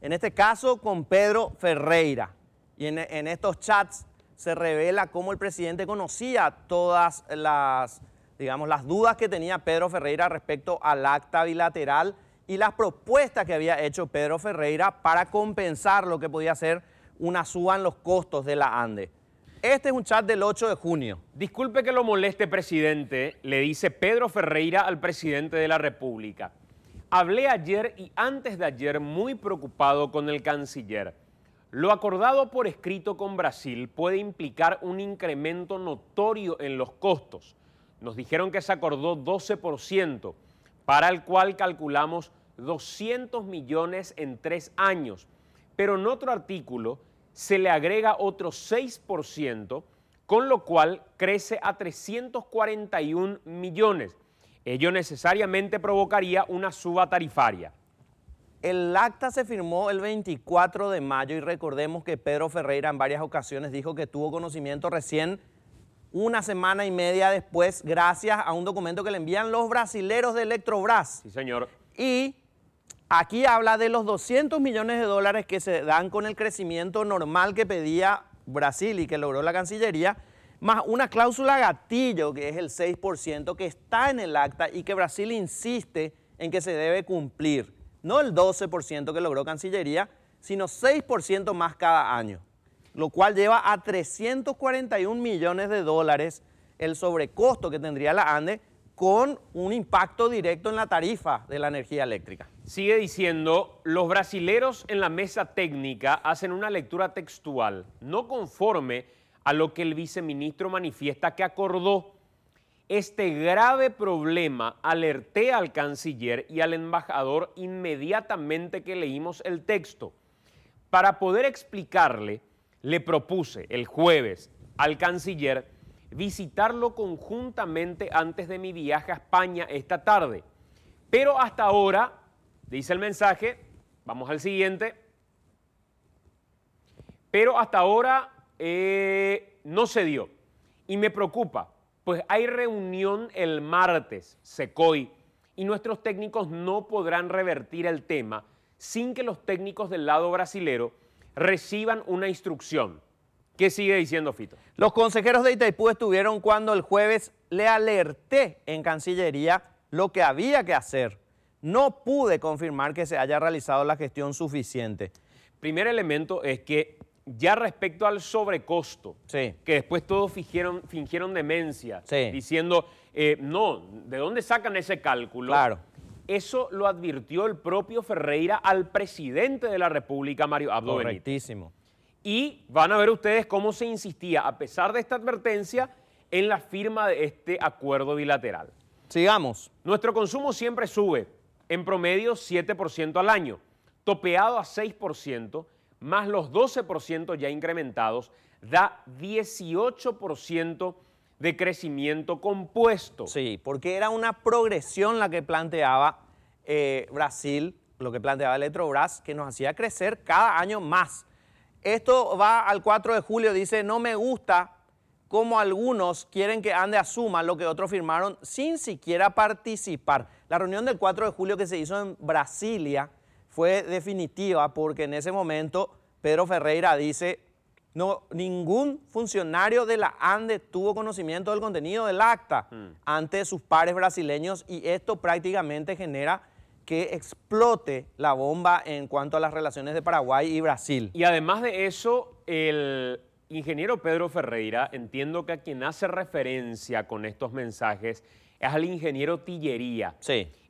En este caso con Pedro Ferreira. Y en, estos chats se revela cómo el presidente conocía todas las, digamos, las dudas que tenía Pedro Ferreira respecto al acta bilateral y las propuestas que había hecho Pedro Ferreira para compensar lo que podía ser una suba en los costos de la ANDE. Este es un chat del 8 de junio. Disculpe que lo moleste, presidente, le dice Pedro Ferreira al presidente de la República. Hablé ayer y antes de ayer muy preocupado con el canciller. Lo acordado por escrito con Brasil puede implicar un incremento notorio en los costos. Nos dijeron que se acordó 12%, para el cual calculamos 200 millones en tres años. Pero en otro artículo se le agrega otro 6%, con lo cual crece a 341 millones ello eh, necesariamente provocaría una suba tarifaria. El acta se firmó el 24 de mayo y recordemos que Pedro Ferreira en varias ocasiones dijo que tuvo conocimiento recién una semana y media después gracias a un documento que le envían los brasileros de Electrobras. Sí, señor. Y aquí habla de los 200 millones de dólares que se dan con el crecimiento normal que pedía Brasil y que logró la Cancillería, más una cláusula gatillo, que es el 6%, que está en el acta y que Brasil insiste en que se debe cumplir. No el 12% que logró Cancillería, sino 6% más cada año, lo cual lleva a 341 millones de dólares el sobrecosto que tendría la ANDE con un impacto directo en la tarifa de la energía eléctrica. Sigue diciendo, los brasileros en la mesa técnica hacen una lectura textual, no conforme a lo que el viceministro manifiesta que acordó. Este grave problema alerté al canciller y al embajador inmediatamente que leímos el texto. Para poder explicarle, le propuse el jueves al canciller visitarlo conjuntamente antes de mi viaje a España esta tarde. Pero hasta ahora, dice el mensaje, vamos al siguiente, pero hasta ahora eh, no se dio. Y me preocupa, pues hay reunión el martes, secoy y nuestros técnicos no podrán revertir el tema sin que los técnicos del lado brasilero reciban una instrucción. ¿Qué sigue diciendo Fito? Los consejeros de Itaipú estuvieron cuando el jueves le alerté en Cancillería lo que había que hacer. No pude confirmar que se haya realizado la gestión suficiente. Primer elemento es que ya respecto al sobrecosto, que después todos fingieron, demencia, diciendo, eh, no, ¿de dónde sacan ese cálculo? Eso lo advirtió el propio Ferreira al presidente de la República, Mario Abdo Correctísimo. Y van a ver ustedes cómo se insistía, a pesar de esta advertencia, en la firma de este acuerdo bilateral. Sigamos. Nuestro consumo siempre sube, en promedio 7% al año, topeado a 6%, más los 12% ya incrementados, da 18% de crecimiento compuesto. Sí, porque era una progresión la que planteaba eh, Brasil, lo que planteaba Electrobras, que nos hacía crecer cada año más. Esto va al 4 de julio, dice, no me gusta cómo algunos quieren que ande a suma lo que otros firmaron sin siquiera participar. La reunión del 4 de julio que se hizo en Brasilia, fue definitiva porque en ese momento Pedro Ferreira dice, no, ningún funcionario de la ANDE tuvo conocimiento del contenido del acta mm. ante sus pares brasileños y esto prácticamente genera que explote la bomba en cuanto a las relaciones de Paraguay y Brasil. Y además de eso, el ingeniero Pedro Ferreira, entiendo que a quien hace referencia con estos mensajes es al ingeniero Tillería,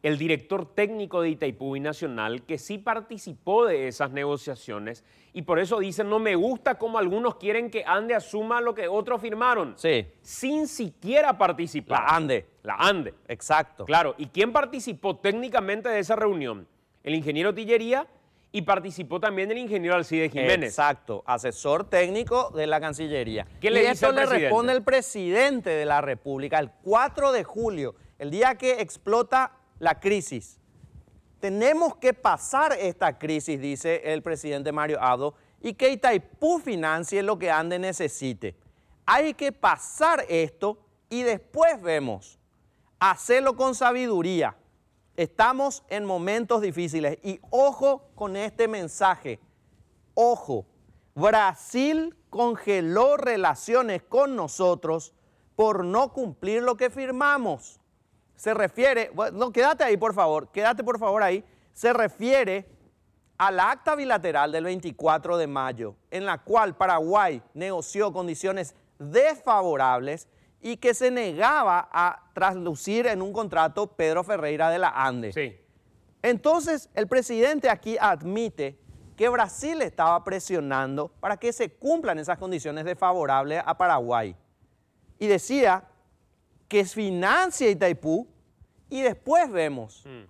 el director técnico de Itaipú Nacional, que sí participó de esas negociaciones y por eso dice no me gusta como algunos quieren que ANDE asuma lo que otros firmaron, sin siquiera participar. La ANDE. La ANDE. Exacto. Claro, ¿y quién participó técnicamente de esa reunión? El ingeniero Tillería y participó también el ingeniero Alcide Jiménez. Exacto, asesor técnico de la Cancillería. ¿Qué le y esto le responde el presidente de la República el 4 de julio, el día que explota la crisis. Tenemos que pasar esta crisis, dice el presidente Mario Abdo, y que Itaipú financie lo que Ande necesite. Hay que pasar esto y después vemos. Hacelo con sabiduría. Estamos en momentos difíciles y ojo con este mensaje. Ojo, Brasil congeló relaciones con nosotros por no cumplir lo que firmamos. Se refiere, no, quédate ahí por favor, quédate por favor ahí. Se refiere al acta bilateral del 24 de mayo, en la cual Paraguay negoció condiciones desfavorables y que se negaba a traslucir en un contrato Pedro Ferreira de la Ande. Entonces, el presidente aquí admite que Brasil estaba presionando para que se cumplan esas condiciones desfavorables a Paraguay. Y decía que financia Itaipú y después vemos. Mm.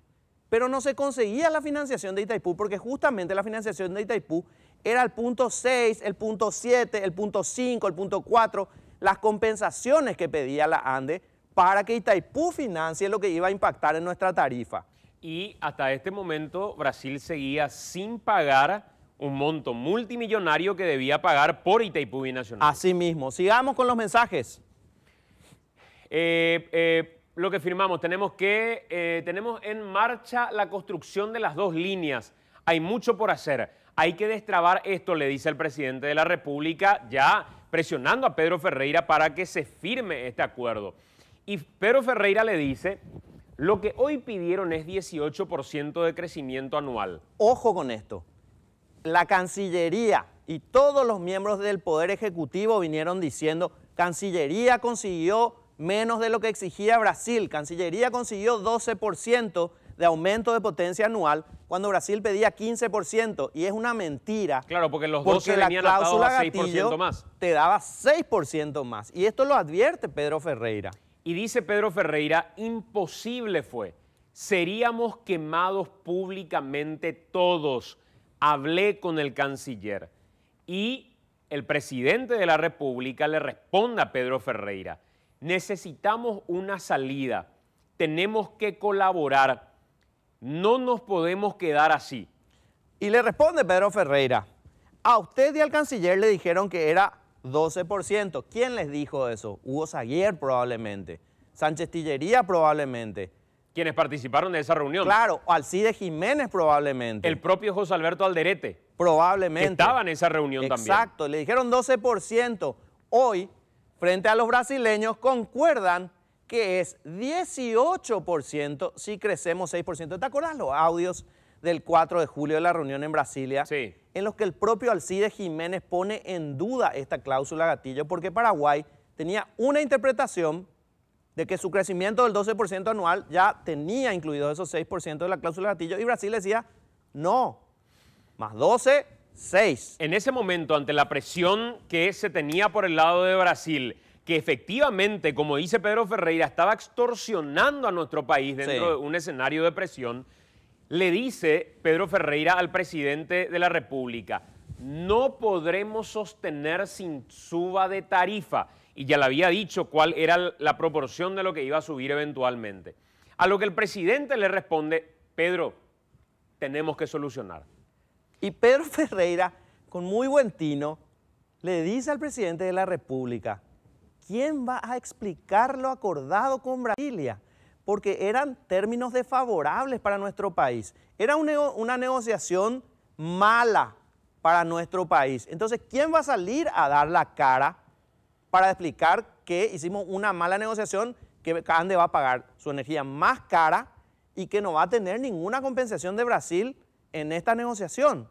Pero no se conseguía la financiación de Itaipú porque justamente la financiación de Itaipú era el punto 6, el punto 7, el punto 5, el punto 4 las compensaciones que pedía la ANDE para que Itaipú financie lo que iba a impactar en nuestra tarifa. Y hasta este momento Brasil seguía sin pagar un monto multimillonario que debía pagar por Itaipú Binacional. Así mismo. Sigamos con los mensajes. Eh, eh, lo que firmamos, tenemos que, eh, tenemos en marcha la construcción de las dos líneas. Hay mucho por hacer. Hay que destrabar esto, le dice el presidente de la República ya presionando a Pedro Ferreira para que se firme este acuerdo. Y Pedro Ferreira le dice, lo que hoy pidieron es 18% de crecimiento anual. Ojo con esto, la Cancillería y todos los miembros del Poder Ejecutivo vinieron diciendo, Cancillería consiguió menos de lo que exigía Brasil, Cancillería consiguió 12%, de aumento de potencia anual cuando Brasil pedía 15% y es una mentira. Claro, porque los dos se habían atados 6% más. Te daba 6% más y esto lo advierte Pedro Ferreira. Y dice Pedro Ferreira, imposible fue. Seríamos quemados públicamente todos. Hablé con el canciller y el presidente de la República le responde a Pedro Ferreira necesitamos una salida, tenemos que colaborar. No nos podemos quedar así. Y le responde Pedro Ferreira, a usted y al canciller le dijeron que era 12%. ¿Quién les dijo eso? Hugo Saguier probablemente, Sánchez Tillería probablemente. Quienes participaron de esa reunión. Claro, Alcide Jiménez probablemente. El propio José Alberto Alderete. Probablemente. Que estaba en esa reunión también. Exacto, le dijeron 12%. Hoy, frente a los brasileños, concuerdan que es 18% si crecemos 6%. ¿Te acuerdas los audios del 4 de julio de la reunión en Brasilia? Sí. En los que el propio Alcide Jiménez pone en duda esta cláusula gatillo porque Paraguay tenía una interpretación de que su crecimiento del 12% anual ya tenía incluido esos 6% de la cláusula gatillo y Brasil decía, no, más 12, 6. En ese momento, ante la presión que se tenía por el lado de Brasil, que efectivamente, como dice Pedro Ferreira, estaba extorsionando a nuestro país dentro de un escenario de presión, le dice Pedro Ferreira al presidente de la República, no podremos sostener sin suba de tarifa. Y ya le había dicho cuál era la proporción de lo que iba a subir eventualmente. A lo que el presidente le responde, Pedro, tenemos que solucionar. Y Pedro Ferreira, con muy buen tino, le dice al presidente de la República, ¿quién va a explicar lo acordado con Brasilia? Porque eran términos desfavorables para nuestro país. Era una negociación mala para nuestro país. Entonces, ¿quién va a salir a dar la cara para explicar que hicimos una mala negociación, que Cande va a pagar su energía más cara y que no va a tener ninguna compensación de Brasil en esta negociación?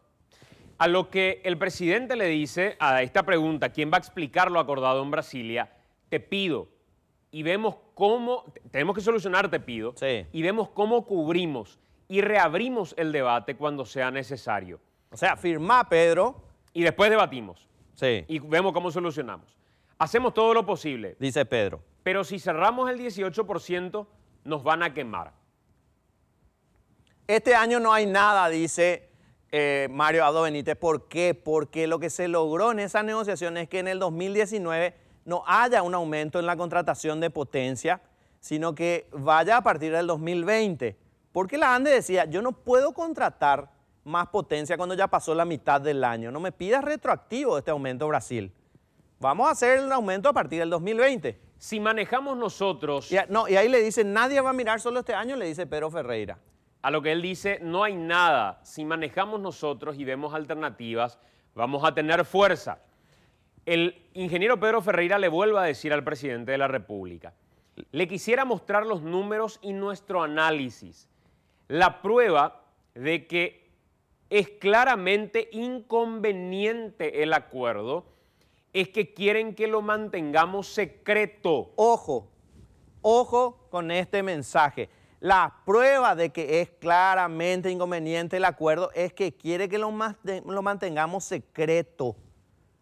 A lo que el presidente le dice a esta pregunta, ¿quién va a explicar lo acordado en Brasilia? te pido y vemos cómo, tenemos que solucionar te pido, y vemos cómo cubrimos y reabrimos el debate cuando sea necesario. O sea, firma Pedro. Y después debatimos. Sí. Y vemos cómo solucionamos. Hacemos todo lo posible. Dice Pedro. Pero si cerramos el 18%, nos van a quemar. Este año no hay nada, dice eh, Mario Ado Benítez. ¿Por qué? Porque lo que se logró en esa negociación es que en el 2019 no haya un aumento en la contratación de potencia, sino que vaya a partir del 2020. Porque la ANDE decía, yo no puedo contratar más potencia cuando ya pasó la mitad del año. No me pidas retroactivo este aumento Brasil. Vamos a hacer el aumento a partir del 2020. Si manejamos nosotros... no, y ahí le dice, nadie va a mirar solo este año, le dice Pedro Ferreira. A lo que él dice, no hay nada. Si manejamos nosotros y vemos alternativas, vamos a tener fuerza el ingeniero Pedro Ferreira le vuelva a decir al presidente de la República, le quisiera mostrar los números y nuestro análisis, la prueba de que es claramente inconveniente el acuerdo, es que quieren que lo mantengamos secreto. Ojo, ojo con este mensaje. La prueba de que es claramente inconveniente el acuerdo es que quiere que lo, mantengamos secreto.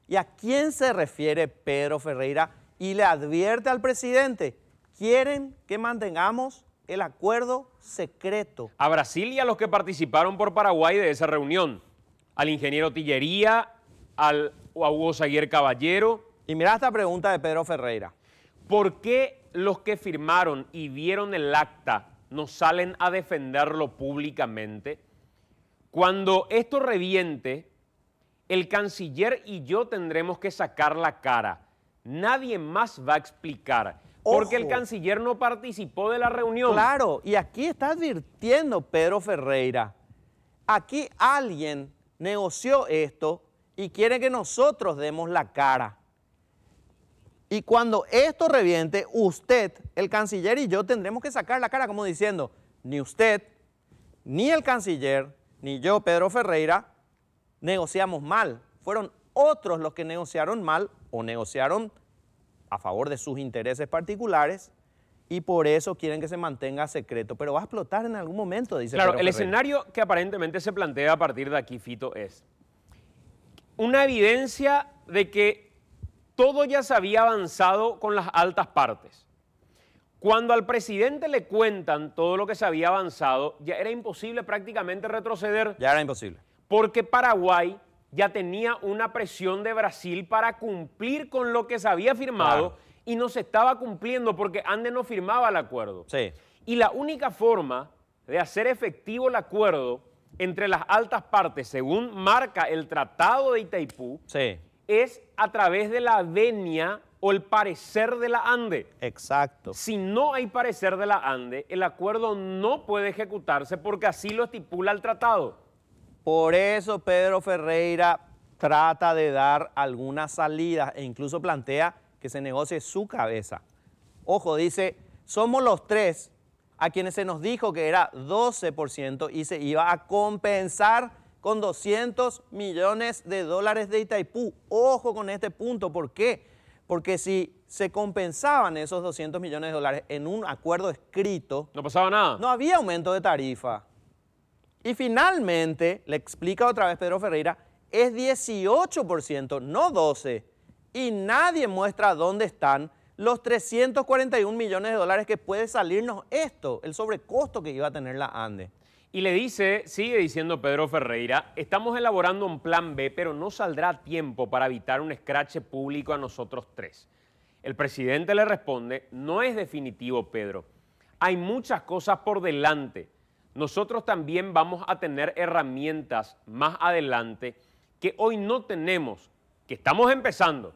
¿Y a quién se refiere Pedro Ferreira? Y le advierte al presidente, quieren que mantengamos el acuerdo secreto. A Brasil y a los que participaron por Paraguay de esa reunión, al ingeniero Tillería, al, Hugo Saguier Caballero. Y mira esta pregunta de Pedro Ferreira. ¿Por qué los que firmaron y vieron el acta no salen a defenderlo públicamente? Cuando esto reviente, el canciller y yo tendremos que sacar la cara. Nadie más va a explicar. Porque el canciller no participó de la reunión. Claro, y aquí está advirtiendo Pedro Ferreira. Aquí alguien negoció esto y quiere que nosotros demos la cara. Y cuando esto reviente, usted, el canciller y yo tendremos que sacar la cara como diciendo, ni usted, ni el canciller, ni yo, Pedro Ferreira, negociamos mal, fueron otros los que negociaron mal o negociaron a favor de sus intereses particulares y por eso quieren que se mantenga secreto, pero va a explotar en algún momento, dice Claro, el escenario que aparentemente se plantea a partir de aquí, Fito, es una evidencia de que todo ya se había avanzado con las altas partes. Cuando al presidente le cuentan todo lo que se había avanzado, ya era imposible prácticamente retroceder. Ya era imposible porque Paraguay ya tenía una presión de Brasil para cumplir con lo que se había firmado y no se estaba cumpliendo porque Ande no firmaba el acuerdo. Sí. Y la única forma de hacer efectivo el acuerdo entre las altas partes, según marca el Tratado de Itaipú, es a través de la venia o el parecer de la ANDE. Exacto. Si no hay parecer de la ANDE, el acuerdo no puede ejecutarse porque así lo estipula el tratado. Por eso Pedro Ferreira trata de dar algunas salidas e incluso plantea que se negocie su cabeza. Ojo, dice, somos los tres a quienes se nos dijo que era 12% y se iba a compensar con 200 millones de dólares de Itaipú. Ojo con este punto, ¿por qué? Porque si se compensaban esos 200 millones de dólares en un acuerdo escrito... No pasaba nada. No había aumento de tarifa. Y finalmente, le explica otra vez Pedro Ferreira, es 18%, no 12%. Y nadie muestra dónde están los 341 millones de dólares que puede salirnos esto, el sobrecosto que iba a tener la ANDE. Y le dice, sigue diciendo Pedro Ferreira, estamos elaborando un plan B, pero no saldrá tiempo para evitar un escrache público a nosotros tres. El presidente le responde, no es definitivo, Pedro. Hay muchas cosas por delante nosotros también vamos a tener herramientas más adelante que hoy no tenemos, que estamos empezando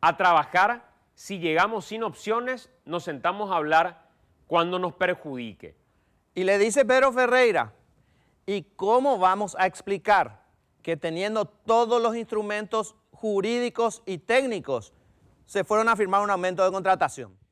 a trabajar. Si llegamos sin opciones, nos sentamos a hablar cuando nos perjudique. Y le dice Pedro Ferreira, ¿y cómo vamos a explicar que teniendo todos los instrumentos jurídicos y técnicos, se fueron a firmar un aumento de contratación?